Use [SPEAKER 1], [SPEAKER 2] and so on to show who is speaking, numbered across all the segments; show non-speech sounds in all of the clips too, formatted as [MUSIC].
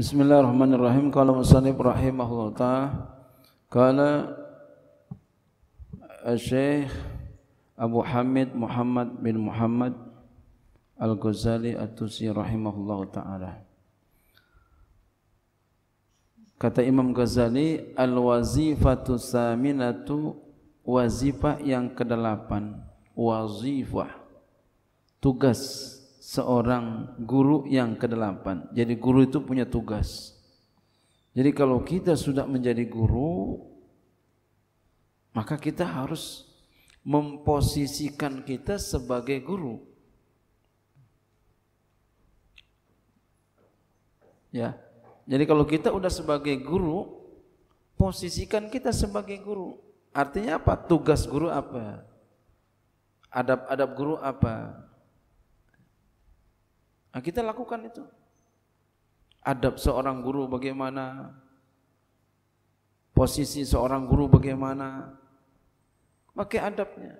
[SPEAKER 1] Bismillahirrahmanirrahim. Kalau musanib rahimahullah ta'ala. Kala Syekh Abu Hamid Muhammad bin Muhammad Al-Ghazali At-Tusi rahimahullah ta'ala. Kata Imam Ghazali, Al-Wazifatu Saminatu Wazifah yang kedelapan. Wazifah. Tugas. Tugas seorang guru yang kedelapan. Jadi guru itu punya tugas. Jadi kalau kita sudah menjadi guru, maka kita harus memposisikan kita sebagai guru. Ya. Jadi kalau kita udah sebagai guru, posisikan kita sebagai guru. Artinya apa? Tugas guru apa? Adab-adab guru apa? Nah, kita lakukan itu. Adab seorang guru bagaimana? Posisi seorang guru bagaimana? Pakai adabnya.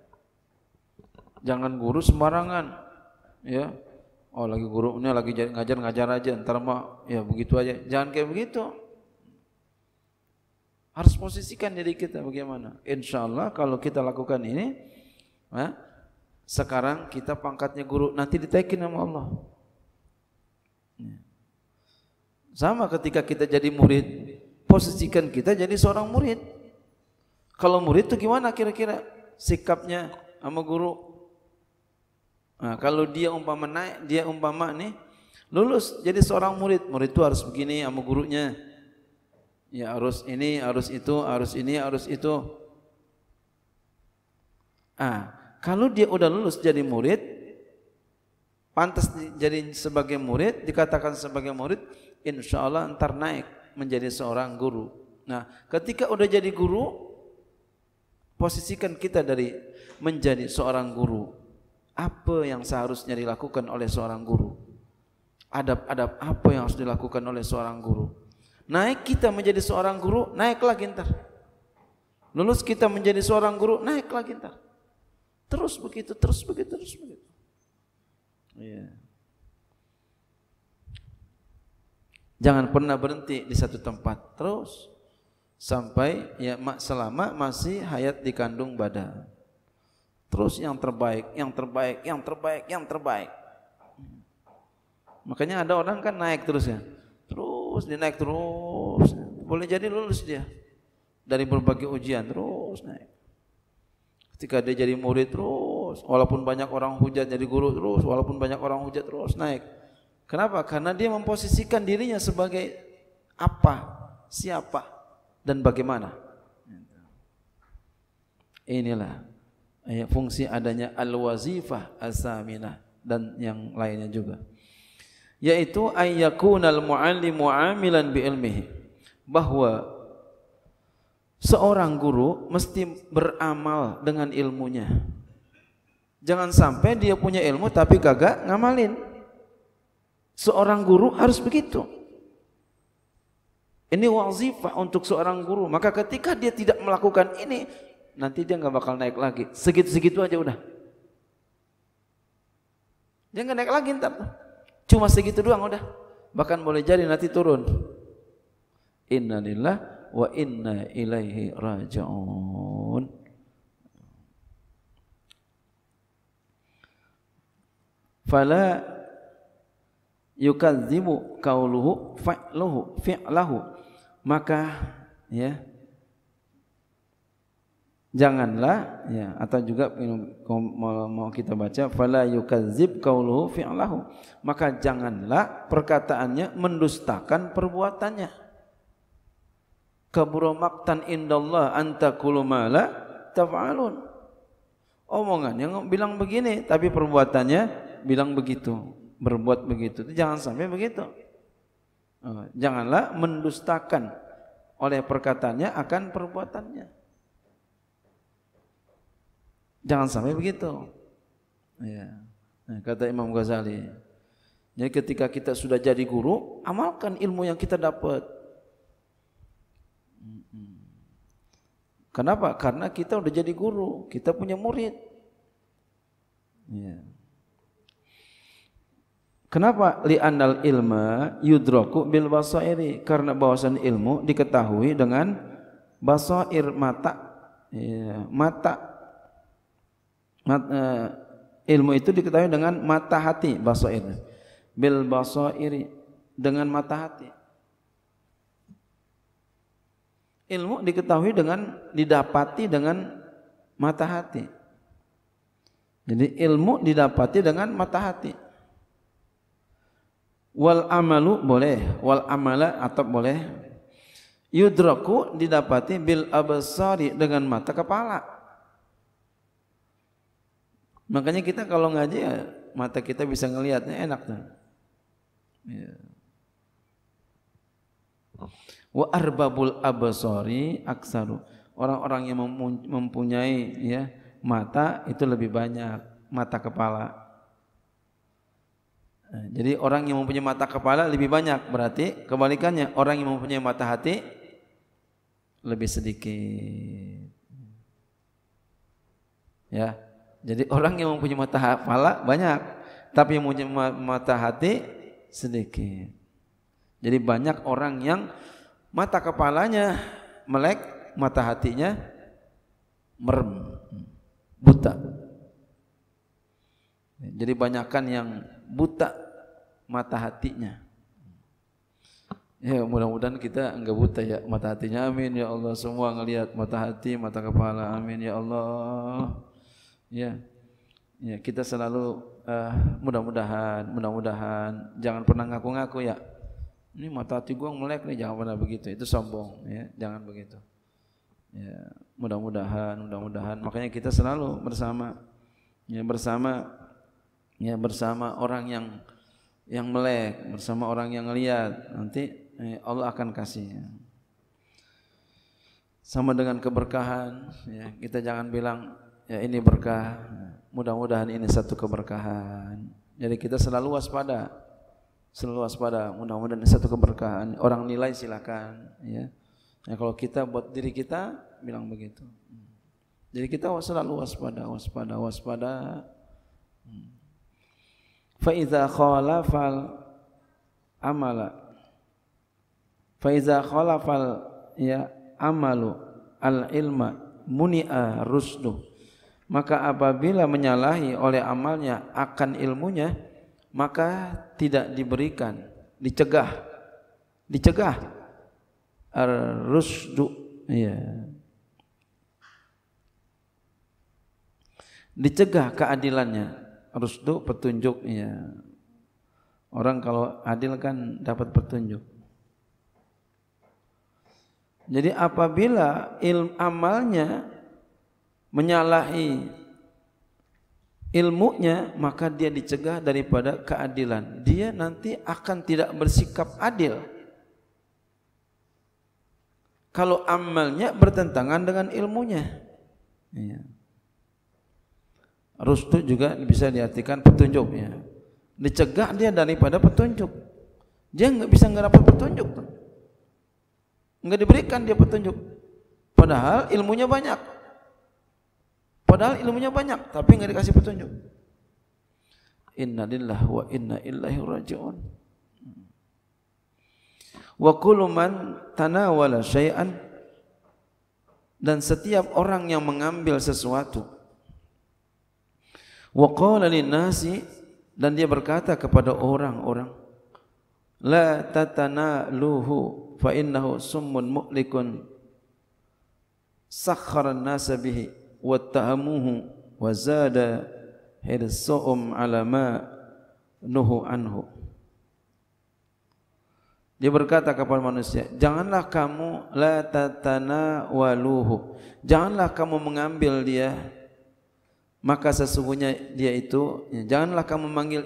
[SPEAKER 1] Jangan guru sembarangan. Ya. Oh lagi guru gurunya lagi ngajar-ngajar aja, ntar mah ya begitu aja. Jangan kayak begitu. Harus posisikan diri kita bagaimana. Insya Allah kalau kita lakukan ini, nah, sekarang kita pangkatnya guru, nanti ditaikin sama Allah. Ya. Sama ketika kita jadi murid, posisikan kita jadi seorang murid. Kalau murid itu gimana kira-kira sikapnya sama guru? Nah, kalau dia umpama naik, dia umpama nih lulus jadi seorang murid. Murid itu harus begini sama gurunya. Ya harus ini, harus itu, harus ini, harus itu. Ah, kalau dia udah lulus jadi murid, pantas jadi sebagai murid, dikatakan sebagai murid, insya Allah ntar naik menjadi seorang guru. Nah, ketika udah jadi guru, posisikan kita dari menjadi seorang guru. Apa yang seharusnya dilakukan oleh seorang guru? Adab-adab apa yang harus dilakukan oleh seorang guru? Naik kita menjadi seorang guru, naik lagi ntar. Lulus kita menjadi seorang guru, naik lagi ntar. Terus begitu, terus begitu, terus begitu. Iya. Jangan pernah berhenti di satu tempat terus sampai ya mak selama masih hayat di kandung badan. Terus yang terbaik, yang terbaik, yang terbaik, yang terbaik. Makanya ada orang kan naik terus ya. Terus dia naik terus. Boleh jadi lulus dia dari berbagai ujian terus naik. Ketika dia jadi murid terus terus, walaupun banyak orang hujat jadi guru terus, walaupun banyak orang hujat terus naik. Kenapa? Karena dia memposisikan dirinya sebagai apa, siapa, dan bagaimana. Inilah ya, fungsi adanya al-wazifah as-saminah dan yang lainnya juga. Yaitu ayyakunal muallimu amilan bi ilmihi. Bahwa seorang guru mesti beramal dengan ilmunya. Jangan sampai dia punya ilmu tapi kagak ngamalin. Seorang guru harus begitu. Ini wazifah untuk seorang guru. Maka ketika dia tidak melakukan ini, nanti dia nggak bakal naik lagi. Segitu-segitu aja udah. Dia nggak naik lagi ntar. Cuma segitu doang udah. Bahkan boleh jadi nanti turun. Innalillah wa inna ilaihi rajaun. fala yukadzibu qauluhu fa'luhu fi'lahu maka ya janganlah ya atau juga mau kita baca fala yukadzib qauluhu fi'lahu maka janganlah perkataannya mendustakan perbuatannya kaburamaktan indallah anta kulumala taf'alun omongan yang bilang begini tapi perbuatannya bilang begitu, berbuat begitu. Jangan sampai begitu. Eh, janganlah mendustakan oleh perkataannya akan perbuatannya. Jangan sampai begitu. Ya. kata Imam Ghazali. Jadi ya, ketika kita sudah jadi guru, amalkan ilmu yang kita dapat. Kenapa? Karena kita udah jadi guru, kita punya murid. Ya. Kenapa li'anal ilma yudroku bil basairi? Karena bahwasan ilmu diketahui dengan basair mata. Ya, mata. Mat, uh, ilmu itu diketahui dengan mata hati basair. Bil basairi dengan mata hati. Ilmu diketahui dengan didapati dengan mata hati. Jadi ilmu didapati dengan mata hati. Wal amalu boleh, wal amala atau boleh. Yudraku didapati bil abasari dengan mata kepala. Makanya kita kalau ngaji ya, mata kita bisa ngelihatnya enak tuh. Ya. Wa arbabul abasari aksaru. Orang-orang yang mempunyai ya mata itu lebih banyak mata kepala Eh, jadi orang yang mempunyai mata kepala lebih banyak berarti kebalikannya orang yang mempunyai mata hati lebih sedikit. Ya. Jadi orang yang mempunyai mata kepala banyak tapi yang mempunyai mata hati sedikit. Jadi banyak orang yang mata kepalanya melek, mata hatinya merem, buta. Jadi banyakkan yang buta mata hatinya. Ya mudah-mudahan kita enggak buta ya mata hatinya amin ya Allah semua ngelihat mata hati mata kepala amin ya Allah ya ya kita selalu uh, mudah-mudahan mudah-mudahan jangan pernah ngaku-ngaku ya ini mata hati gua melek nih jangan pernah begitu itu sombong ya jangan begitu ya mudah-mudahan mudah-mudahan makanya kita selalu bersama ya bersama ya bersama orang yang yang melek bersama orang yang lihat nanti eh, Allah akan kasih ya. sama dengan keberkahan ya, kita jangan bilang ya ini berkah mudah-mudahan ini satu keberkahan jadi kita selalu waspada selalu waspada mudah-mudahan ini satu keberkahan orang nilai silakan ya ya kalau kita buat diri kita bilang begitu jadi kita selalu waspada waspada waspada hmm fa idza khalafal amala fa idza khalafal ya amalu al ilma munia rusdu maka apabila menyalahi oleh amalnya akan ilmunya maka tidak diberikan dicegah dicegah ar rusdu ya dicegah keadilannya rusdu petunjuknya. Orang kalau adil kan dapat petunjuk. Jadi apabila ilm amalnya menyalahi ilmunya maka dia dicegah daripada keadilan. Dia nanti akan tidak bersikap adil. Kalau amalnya bertentangan dengan ilmunya. Ya. Rustu juga bisa diartikan petunjuknya. Dicegah dia daripada petunjuk. Dia nggak bisa ngerapat petunjuk. Nggak diberikan dia petunjuk. Padahal ilmunya banyak. Padahal ilmunya banyak, tapi nggak dikasih petunjuk. Inna lillahi wa inna ilaihi raji'un. Wa kullu man tanawala syai'an dan setiap orang yang mengambil sesuatu Wa qala nasi dan dia berkata kepada orang-orang la tatana luhu fa innahu summun mu'likun sakhara nasabih wa tahmuhu wa zada hirsum ala alama nuhu anhu dia berkata kepada manusia janganlah kamu la tatana waluhu janganlah kamu mengambil dia maka sesungguhnya dia itu ya, janganlah kamu memanggil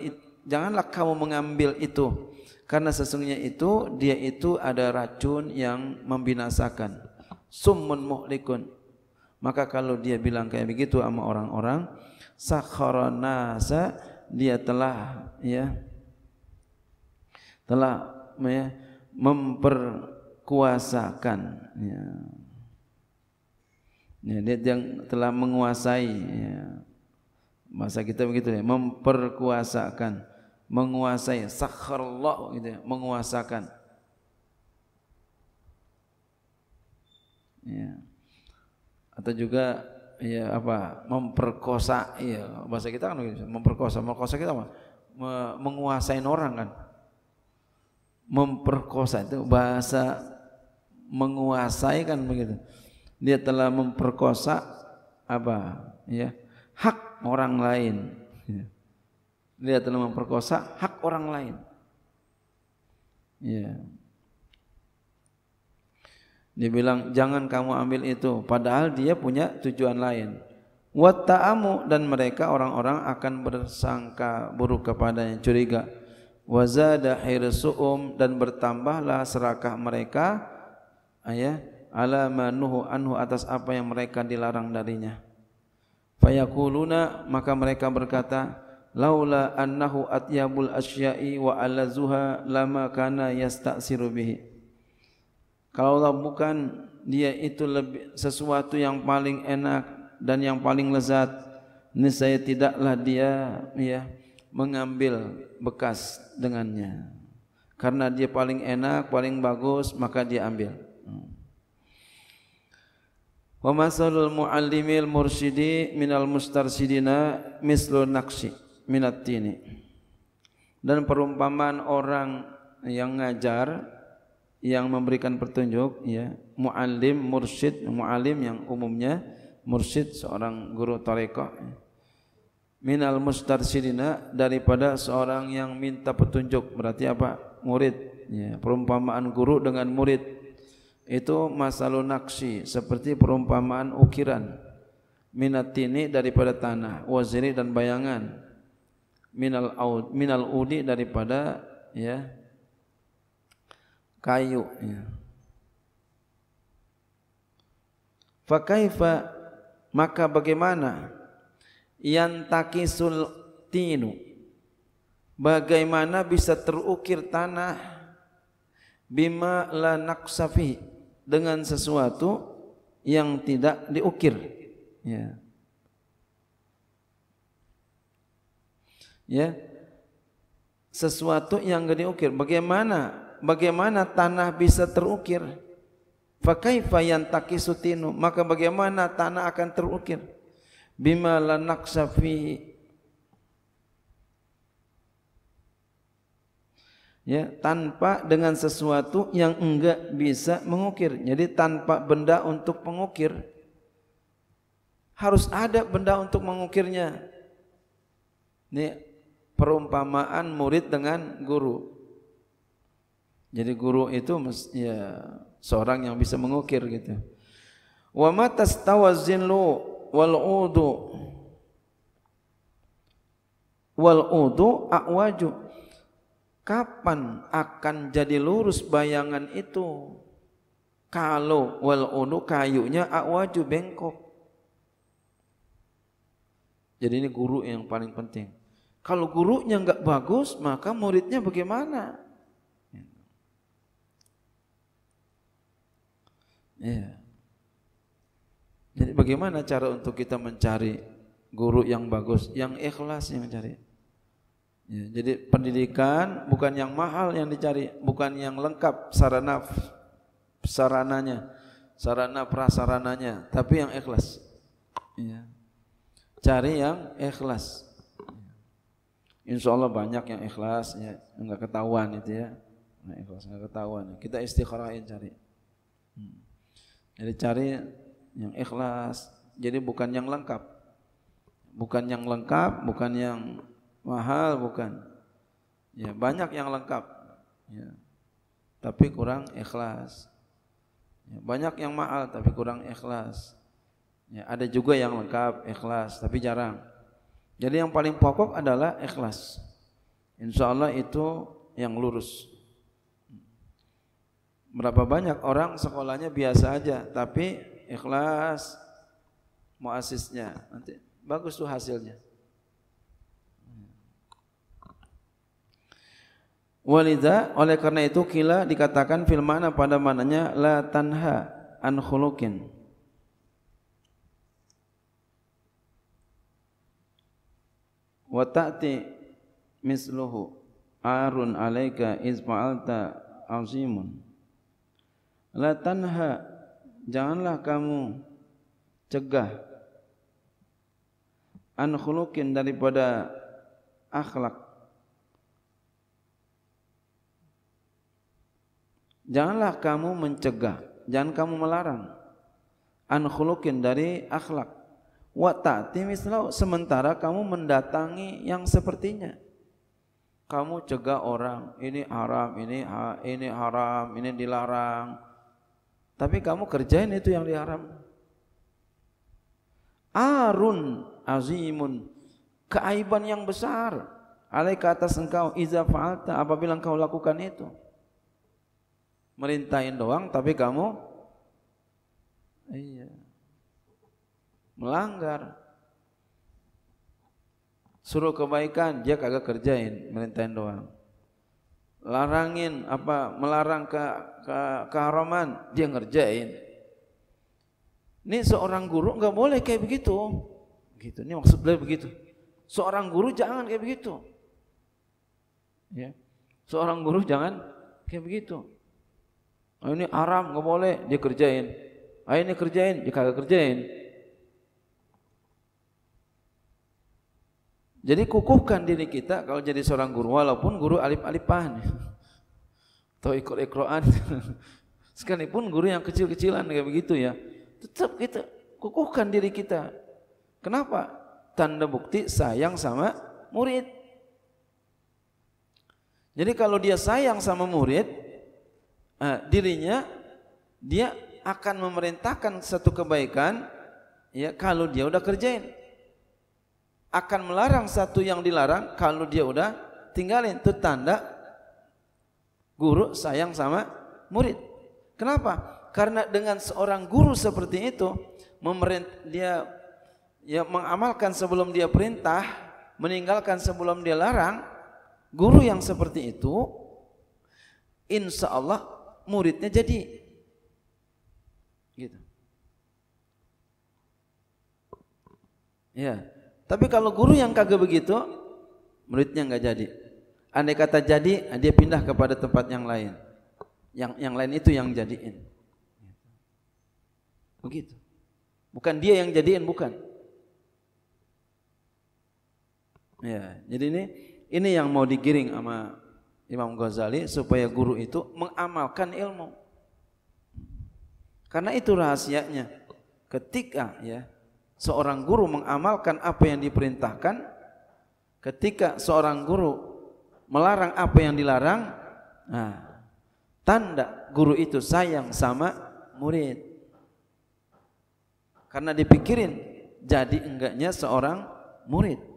[SPEAKER 1] janganlah kamu mengambil itu karena sesungguhnya itu dia itu ada racun yang membinasakan summun muhlikun maka kalau dia bilang kayak begitu sama orang-orang sakharanasa dia telah ya telah ya, memperkuasakan ya, ya, dia yang telah menguasai ya. masa kita begitu ya memperkuasakan menguasai sakharallah gitu ya, menguasakan ya. atau juga ya apa memperkosa ya bahasa kita kan begitu memperkosa memperkosa kita apa Me menguasai orang kan memperkosa itu bahasa menguasai kan begitu dia telah memperkosa apa ya hak orang lain ya. dia telah memperkosa hak orang lain ya dia bilang jangan kamu ambil itu padahal dia punya tujuan lain wat dan mereka orang-orang akan bersangka buruk kepadanya curiga wazada hirsuum dan bertambahlah serakah mereka ayah ya. ala manuhu anhu atas apa yang mereka dilarang darinya. Fayaquluna maka mereka berkata, laula annahu atyabul asyai wa alazuha lama kana yastaksiru bihi. Kalau bukan dia itu lebih sesuatu yang paling enak dan yang paling lezat, ini saya tidaklah dia ya mengambil bekas dengannya. Karena dia paling enak, paling bagus, maka dia ambil. Hmm. Wa masalul muallimil mursyidi minal mustarsidina mislu naqsi minat tini. Dan perumpamaan orang yang ngajar yang memberikan petunjuk ya, muallim mursyid, muallim yang umumnya mursyid seorang guru tarekah ya. minal mustarsidina daripada seorang yang minta petunjuk berarti apa murid ya, perumpamaan guru dengan murid itu masalah naksi seperti perumpamaan ukiran minatini daripada tanah waziri dan bayangan minal aud minal udi daripada ya kayu ya. Fakaifa maka bagaimana yantakisul tinu bagaimana bisa terukir tanah bima la naqsafihi dengan sesuatu yang tidak diukir ya ya sesuatu yang tidak diukir bagaimana bagaimana tanah bisa terukir fakaifa yantakisutinu maka bagaimana tanah akan terukir bima naksafi. ya tanpa dengan sesuatu yang enggak bisa mengukir. Jadi tanpa benda untuk mengukir, harus ada benda untuk mengukirnya. Ini perumpamaan murid dengan guru. Jadi guru itu ya seorang yang bisa mengukir gitu. Wa matastawa zinlu wal udu wal udu a'waju Kapan akan jadi lurus bayangan itu? Kalau wal unu kayunya awaju bengkok. Jadi ini guru yang paling penting. Kalau gurunya nggak bagus, maka muridnya bagaimana? Ya. Jadi bagaimana cara untuk kita mencari guru yang bagus, yang ikhlas yang mencari? Ya, jadi pendidikan bukan yang mahal yang dicari, bukan yang lengkap sarana sarananya, sarana prasarananya, tapi yang ikhlas. Ya. Cari yang ikhlas. Ya. Insya Allah banyak yang ikhlas, ya nggak ketahuan itu ya. Nah, ikhlas nggak ketahuan. Kita istiqorahin cari. Hmm. Jadi cari yang ikhlas. Jadi bukan yang lengkap, bukan yang lengkap, bukan yang mahal bukan. Ya, banyak yang lengkap. Ya. Tapi kurang ikhlas. Ya, banyak yang mahal tapi kurang ikhlas. Ya, ada juga yang lengkap ikhlas tapi jarang. Jadi yang paling pokok adalah ikhlas. Insya Allah itu yang lurus. Berapa banyak orang sekolahnya biasa aja, tapi ikhlas muasisnya nanti bagus tuh hasilnya. Walida oleh karena itu kila dikatakan fil mana pada mananya la tanha an khuluqin. Wa ta'ti misluhu arun alaika iz fa'alta azimun. La tanha janganlah kamu cegah an khuluqin daripada akhlak Janganlah kamu mencegah, jangan kamu melarang an dari akhlak. Wa ta'ti mislau sementara kamu mendatangi yang sepertinya. Kamu cegah orang, ini haram, ini ha, ini haram, ini dilarang. Tapi kamu kerjain itu yang diharam. Arun azimun keaiban yang besar alaika atas engkau iza fa'alta apabila engkau lakukan itu merintahin doang tapi kamu iya melanggar suruh kebaikan dia kagak kerjain merintahin doang larangin apa melarang ke, ke keharaman dia ngerjain ini seorang guru nggak boleh kayak begitu gitu ini maksud beliau begitu seorang guru jangan kayak begitu ya seorang guru jangan kayak begitu ah, ini haram nggak boleh dia kerjain ah, ini kerjain dia kagak kerjain jadi kukuhkan diri kita kalau jadi seorang guru walaupun guru alip-alipan [LAUGHS] atau ikut-ikroan [LAUGHS] sekalipun guru yang kecil-kecilan kayak begitu ya tetap kita kukuhkan diri kita kenapa tanda bukti sayang sama murid jadi kalau dia sayang sama murid uh, dirinya dia akan memerintahkan satu kebaikan ya kalau dia udah kerjain akan melarang satu yang dilarang kalau dia udah tinggalin itu tanda guru sayang sama murid kenapa karena dengan seorang guru seperti itu memerint dia ya mengamalkan sebelum dia perintah meninggalkan sebelum dia larang guru yang seperti itu insya Allah muridnya jadi gitu. Ya, tapi kalau guru yang kagak begitu, muridnya nggak jadi. Andai kata jadi, dia pindah kepada tempat yang lain. Yang yang lain itu yang jadiin. Begitu. Bukan dia yang jadiin, bukan. Ya, jadi ini ini yang mau digiring sama Imam Ghazali supaya guru itu mengamalkan ilmu. Karena itu rahasianya. Ketika ya seorang guru mengamalkan apa yang diperintahkan, ketika seorang guru melarang apa yang dilarang, nah, tanda guru itu sayang sama murid. Karena dipikirin jadi enggaknya seorang murid.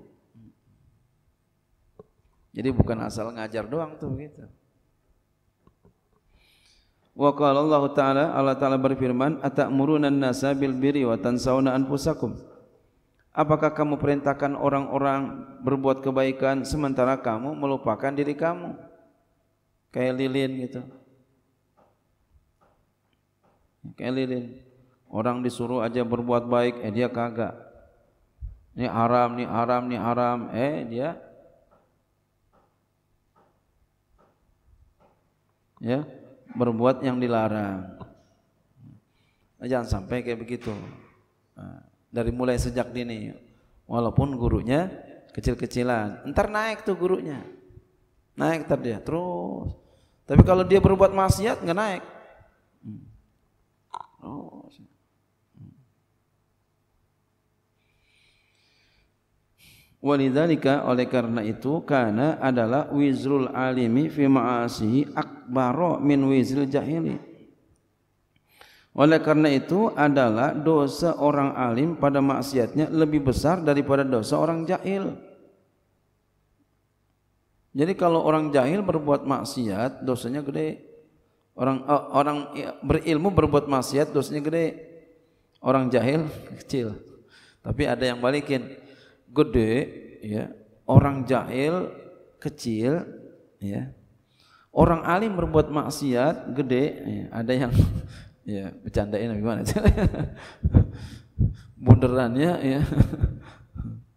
[SPEAKER 1] Jadi bukan asal ngajar doang tuh gitu. Wa qala Allah Ta'ala Allah Ta'ala berfirman atamuruna an-nasa bil birri wa tansawna anfusakum. Apakah kamu perintahkan orang-orang berbuat kebaikan sementara kamu melupakan diri kamu? Kayak lilin gitu. Kayak lilin. Orang disuruh aja berbuat baik, eh dia kagak. Ini haram, ini haram, ini haram. Eh dia ya berbuat yang dilarang nah, jangan sampai kayak begitu nah, dari mulai sejak dini walaupun gurunya kecil-kecilan ntar naik tuh gurunya naik ntar dia terus tapi kalau dia berbuat maksiat nggak naik hmm. oh Walidzalika oleh karena itu karena adalah wizrul alimi fi ma'asihi akbaro min wizril jahili. Oleh karena itu adalah dosa orang alim pada maksiatnya lebih besar daripada dosa orang jahil. Jadi kalau orang jahil berbuat maksiat dosanya gede. Orang eh, orang berilmu berbuat maksiat dosanya gede. Orang jahil [LAUGHS] kecil. Tapi ada yang balikin gede ya orang jahil kecil ya orang alim berbuat maksiat gede ya, ada yang [LAUGHS] ya bercandain gimana [LAUGHS] bunderannya ya, ya.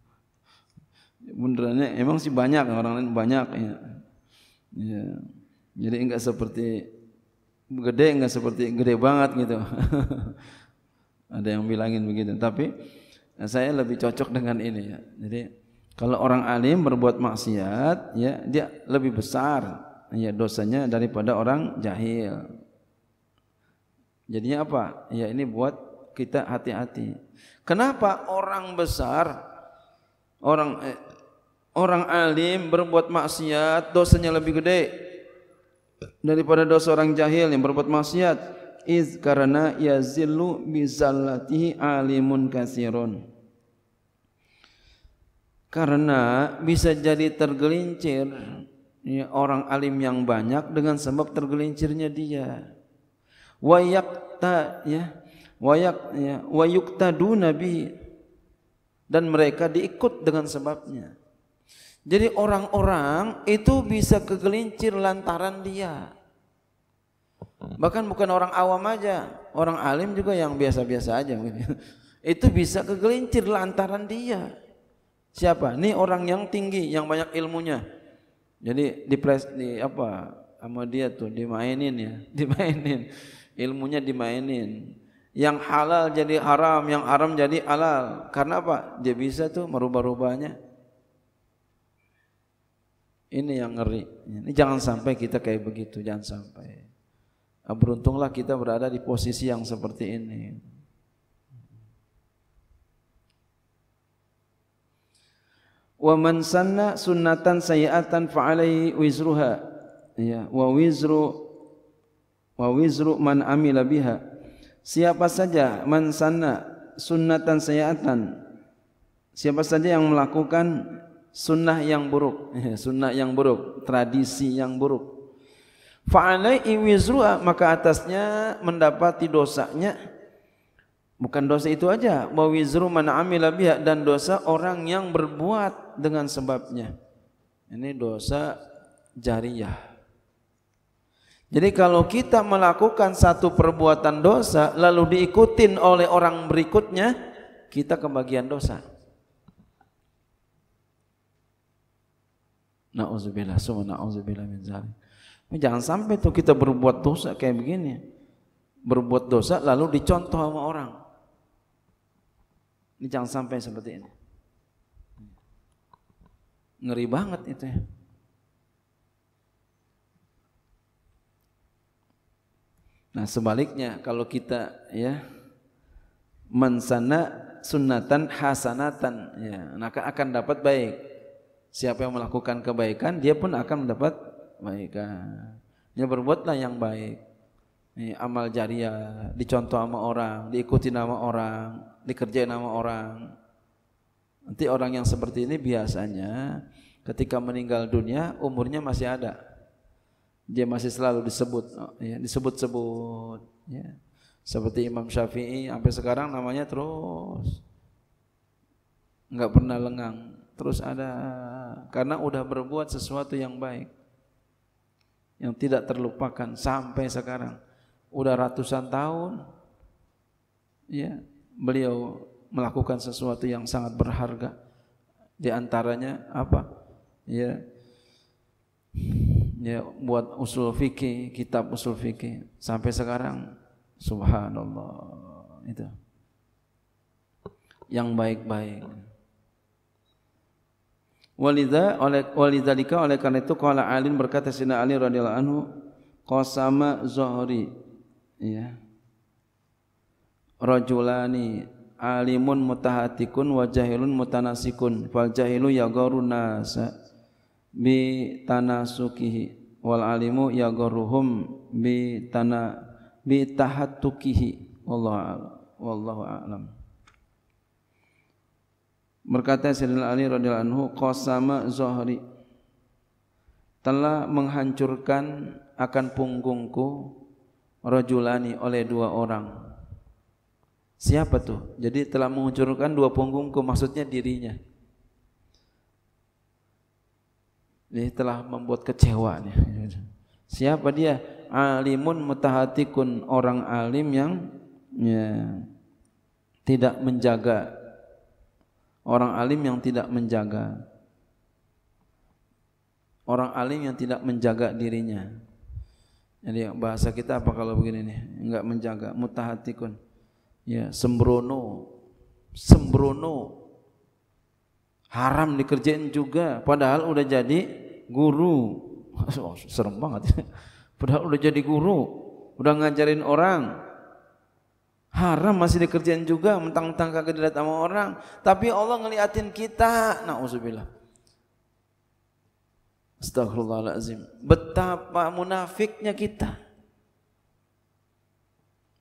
[SPEAKER 1] [LAUGHS] bunderannya emang sih banyak orang lain banyak ya, ya. jadi enggak seperti gede enggak seperti gede banget gitu ada yang bilangin begitu tapi Nah, saya lebih cocok dengan ini ya. Jadi kalau orang alim berbuat maksiat ya dia lebih besar ya dosanya daripada orang jahil. Jadinya apa? Ya ini buat kita hati-hati. Kenapa orang besar orang eh, orang alim berbuat maksiat dosanya lebih gede daripada dosa orang jahil yang berbuat maksiat? Iz karena yazillu bizallatihi alimun katsirun. Karena bisa jadi tergelincir ya, orang alim yang banyak dengan sebab tergelincirnya dia. Wayakta ya, wayak ya, wayuktadu nabi dan mereka diikut dengan sebabnya. Jadi orang-orang itu bisa kegelincir lantaran dia. Bahkan bukan orang awam aja, orang alim juga yang biasa-biasa aja. [LAUGHS] Itu bisa kegelincir lantaran dia. Siapa? Ini orang yang tinggi, yang banyak ilmunya. Jadi di press, di apa sama dia tuh dimainin ya, [LAUGHS] dimainin. Ilmunya dimainin. Yang halal jadi haram, yang haram jadi halal. Karena apa? Dia bisa tuh merubah-rubahnya. Ini yang ngeri. Ini jangan sampai kita kayak begitu, jangan sampai. Ah, beruntunglah kita berada di posisi yang seperti ini. wa man sanna sunnatan sayyatan fa alaihi wizruha ya wa wizru wa wizru man amila biha siapa saja man sanna sunnatan sayyatan siapa saja yang melakukan sunnah yang buruk [LAUGHS] sunnah yang buruk tradisi yang buruk fa alaihi wizruha maka atasnya mendapati dosanya Bukan dosa itu aja, wa wizru man amila biha dan dosa orang yang berbuat dengan sebabnya. Ini dosa jariyah. Jadi kalau kita melakukan satu perbuatan dosa lalu diikutin oleh orang berikutnya, kita kebagian dosa. Nauzubillah, summa nauzubillah min zalim. Jangan sampai tuh kita berbuat dosa kayak begini. Berbuat dosa lalu dicontoh sama orang. Ini jangan sampai seperti ini. Ngeri banget itu ya. Nah sebaliknya kalau kita ya mensana sunatan hasanatan ya maka akan dapat baik. Siapa yang melakukan kebaikan dia pun akan mendapat baik. Dia berbuatlah yang baik ini amal jariah, dicontoh sama orang, diikuti nama orang, dikerjain nama orang. Nanti orang yang seperti ini biasanya ketika meninggal dunia umurnya masih ada. Dia masih selalu disebut, ya, disebut-sebut. Ya. Seperti Imam Syafi'i sampai sekarang namanya terus nggak pernah lengang, terus ada karena udah berbuat sesuatu yang baik yang tidak terlupakan sampai sekarang udah ratusan tahun ya beliau melakukan sesuatu yang sangat berharga di antaranya apa ya ya buat usul fikih kitab usul fikih sampai sekarang subhanallah itu yang baik-baik Walidha oleh walidzalika oleh karena itu qala Alin berkata Sina Ali radhiyallahu anhu qasama Zuhri ya rajulani alimun mutahatikun wa jahilun mutanasikun fal jahilu yaghurun nasa bi tanasukihi wal alimu yaghuruhum bi tana bi tahattukihi wallahu a'lam berkata Sayyidina Ali radhiyallahu anhu qasama Zuhri telah menghancurkan akan punggungku rojulani oleh dua orang. Siapa tuh? Jadi telah mengucurkan dua punggungku, maksudnya dirinya. Jadi telah membuat kecewa. Siapa dia? Alimun mutahatikun, orang alim yang ya, tidak menjaga. Orang alim yang tidak menjaga. Orang alim yang tidak menjaga dirinya. Jadi bahasa kita apa kalau begini nih? Enggak menjaga mutahatikun. Ya, sembrono. Sembrono. Haram dikerjain juga padahal udah jadi guru. serem banget. [LAUGHS] Padahal udah jadi guru, udah ngajarin orang. Haram masih dikerjain juga mentang-mentang kagak dilihat sama orang, tapi Allah ngeliatin kita. Nauzubillah. Astagfirullahaladzim. Betapa munafiknya kita.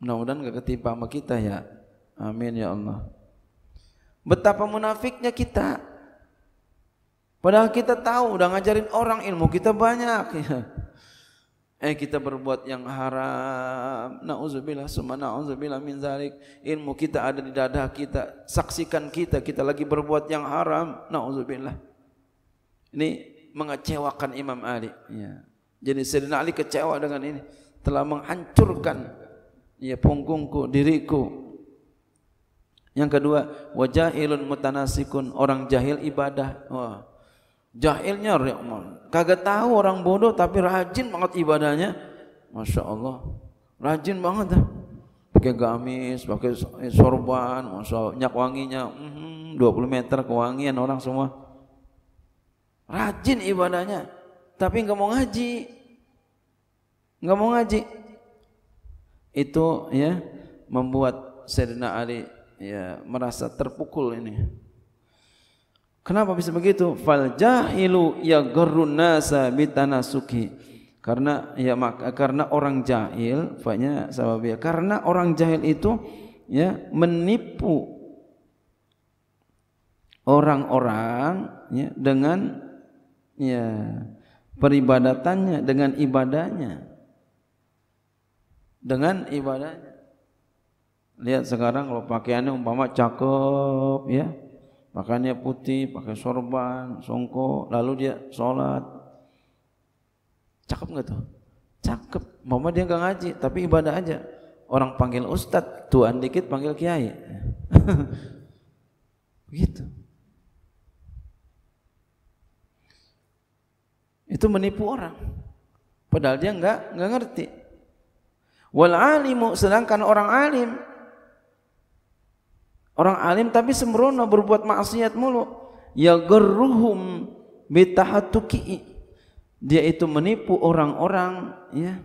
[SPEAKER 1] Mudah-mudahan gak ketimpa sama kita ya. Amin ya Allah. Betapa munafiknya kita. Padahal kita tahu udah ngajarin orang ilmu kita banyak. Ya. [LAUGHS] Eh kita berbuat yang haram. Nauzubillah summa nauzubillah min zalik. Ilmu kita ada di dada kita. Saksikan kita kita lagi berbuat yang haram. Nauzubillah. Ini mengecewakan Imam Ali. Ya. Jadi Sayyidina Ali kecewa dengan ini, telah menghancurkan ya punggungku, diriku. Yang kedua, wajahilun mutanasikun, orang jahil ibadah. Wah. Jahilnya Ri'mal. Kagak tahu orang bodoh tapi rajin banget ibadahnya. Masya Allah. Rajin banget dah. Pakai gamis, pakai sorban, masya Allah. Nyak wanginya. Mm -hmm, 20 meter kewangian orang semua rajin ibadahnya, tapi nggak mau ngaji, nggak mau ngaji. Itu ya membuat Sayyidina Ali ya merasa terpukul ini. Kenapa bisa begitu? Fal jahilu yaghurrun nasa bitanasuki. Karena ya maka, karena orang jahil, fanya ya Karena orang jahil itu ya menipu orang-orang ya, dengan ya peribadatannya dengan ibadahnya dengan ibadahnya lihat sekarang kalau pakaiannya umpama cakep ya pakaiannya putih pakai sorban songko lalu dia sholat cakep nggak tuh cakep mama dia nggak ngaji tapi ibadah aja orang panggil ustadz, tuan dikit panggil kiai [LAUGHS] begitu Itu menipu orang. Padahal dia enggak enggak ngerti. Wal alimu sedangkan orang alim orang alim tapi sembrono berbuat maksiat mulu. Ya gerruhum bitahatuki. Dia itu menipu orang-orang ya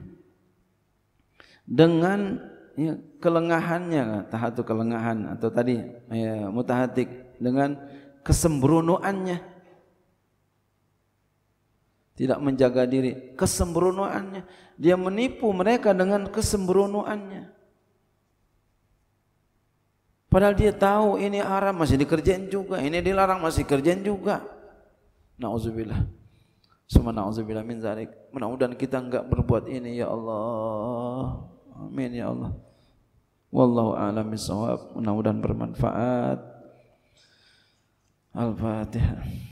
[SPEAKER 1] dengan ya, kelengahannya tahatu kelengahan atau tadi ya, mutahatik dengan kesembronoannya tidak menjaga diri, kesembronoannya. Dia menipu mereka dengan kesembronoannya. Padahal dia tahu ini haram masih dikerjain juga, ini dilarang masih kerjain juga. Nauzubillah. semua nauzubillah min zalik. Mudah-mudahan kita enggak berbuat ini ya Allah. Amin ya Allah. Wallahu a'lam bishawab. Mudah-mudahan bermanfaat. Al-Fatihah.